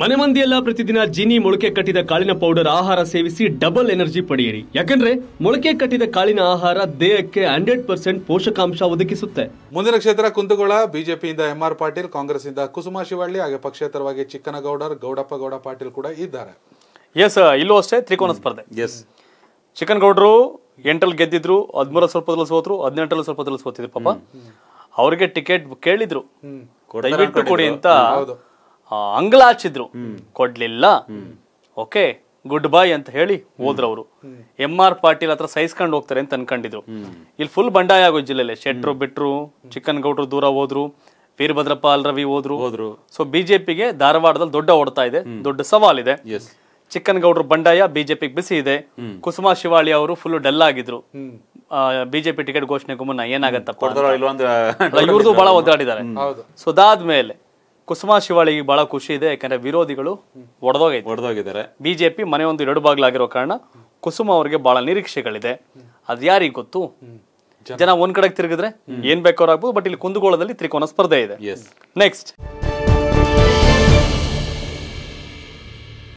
ಮನೆ ಮಂದಿಯೆಲ್ಲ ಪ್ರತಿದಿನ ಜೀನಿ ಮೊಳಕೆ ಕಟ್ಟಿದ ಕಾಳಿನ ಪೌಡರ್ ಆಹಾರ ಸೇವಿಸಿ ಡಬಲ್ ಎನರ್ಜಿ ಪಡೆಯಿರಿ ಯಾಕಂದ್ರೆ ಮೊಳಕೆ ಕಟ್ಟಿದ ಕಾಳಿನ ಆಹಾರ ದೇಹಕ್ಕೆ ಹಂಡ್ರೆಡ್ ಪರ್ಸೆಂಟ್ ಪೋಷಕಾಂಶ ಒದಗಿಸುತ್ತೆ ಮುಂದಿನ ಕ್ಷೇತ್ರ ಕುಂದಗೋಳ ಬಿಜೆಪಿಯಿಂದ ಎಂಆರ್ ಪಾಟೀಲ್ ಕಾಂಗ್ರೆಸ್ ಇಂದ ಕುಸುಮ ಶಿವಳ್ಳಿ ಹಾಗೆ ಪಕ್ಷೇತರವಾಗಿ ಚಿಕ್ಕನಗೌಡರ್ ಗೌಡಪ್ಪ ಗೌಡ ಪಾಟೀಲ್ ಕೂಡ ಇದ್ದಾರೆ ಎಸ್ ಇಲ್ಲೂ ಅಷ್ಟೇ ತ್ರಿಕೋನ ಸ್ಪರ್ಧೆ ಎಸ್ ಚಿಕ್ಕನಗೌಡರು ಎಂಟಲ್ಲಿ ಗೆದ್ದಿದ್ರು ಹದಿಮೂರ ಸ್ವಲ್ಪ ಸೋತರು ಹದಿನೆಂಟಲ್ಲಿ ಸ್ವಲ್ಪ ಸೋತಿದ್ರು ಪಾಪ ಅವ್ರಿಗೆ ಟಿಕೆಟ್ ಕೇಳಿದ್ರು ಕೊಡಿ ಅಂತ ಅಂಗಲಾಚಿದ್ರು ಕೊಡ್ಲಿಲ್ಲ ಓಕೆ ಗುಡ್ ಬೈ ಅಂತ ಹೇಳಿ ಹೋದ್ರವ್ರು ಎಂ ಆರ್ ಪಾಟೀಲ್ ಹತ್ರ ಸಹಿಸ್ಕೊಂಡು ಹೋಗ್ತಾರೆ ಅಂತ ಅನ್ಕೊಂಡಿದ್ರು ಇಲ್ಲಿ ಫುಲ್ ಬಂಡಾಯ ಆಗೋ ಜಿಲ್ಲೆಲೆ ಶೆಟ್ರು ಬಿಟ್ರು ಚಿಕ್ಕನ್ ಗೌಡ್ರು ದೂರ ಹೋದ್ರು ವೀರಭದ್ರಪ್ಪ ರವಿ ಹೋದ್ರು ಹೋದ್ರು ಸೊ ಬಿಜೆಪಿಗೆ ಧಾರವಾಡದಲ್ಲಿ ದೊಡ್ಡ ಓಡ್ತಾ ಇದೆ ದೊಡ್ಡ ಸವಾಲ್ ಇದೆ ಚಿಕ್ಕನ್ ಗೌಡ್ರು ಬಂಡಾಯ ಬಿಜೆಪಿ ಬಿಸಿ ಇದೆ ಕುಸುಮಾ ಶಿವಾಳಿ ಅವರು ಫುಲ್ ಡಲ್ ಆಗಿದ್ರು ಬಿಜೆಪಿ ಟಿಕೆಟ್ ಘೋಷಣೆಗೂ ಮುನ್ನ ಏನಾಗತ್ತಾ ಇವ್ರದ್ದು ಬಹಳ ಒದ್ದಾಡಿದ್ದಾರೆ ಸೊ ಅದಾದ್ಮೇಲೆ ಕುಸುಮಾ ಶಿವಾಳಿಗೆ ಬಹಳ ಖುಷಿ ಇದೆ ಯಾಕಂದ್ರೆ ವಿರೋಧಿಗಳು ಒಡೆದೋಗೈತೆ ಬಿಜೆಪಿ ಮನೆ ಒಂದು ಎರಡು ಬಾಗ್ಲಾಗಿರೋ ಕಾರಣ ಕುಸುಮ ಅವರಿಗೆ ಬಹಳ ನಿರೀಕ್ಷೆಗಳಿದೆ ಅದ್ ಯಾರಿಗೆ ಗೊತ್ತು ಜನ ಒಂದ್ ಕಡೆ ತಿರುಗಿದ್ರೆ ಏನ್ ಬೇಕಾದ್ರೂ ಆಗ್ಬೋದು ಬಟ್ ಇಲ್ಲಿ ಕುಂದಗೋಳದಲ್ಲಿ ತ್ರಿಕೋನ ಸ್ಪರ್ಧೆ ಇದೆ ನೆಕ್ಸ್ಟ್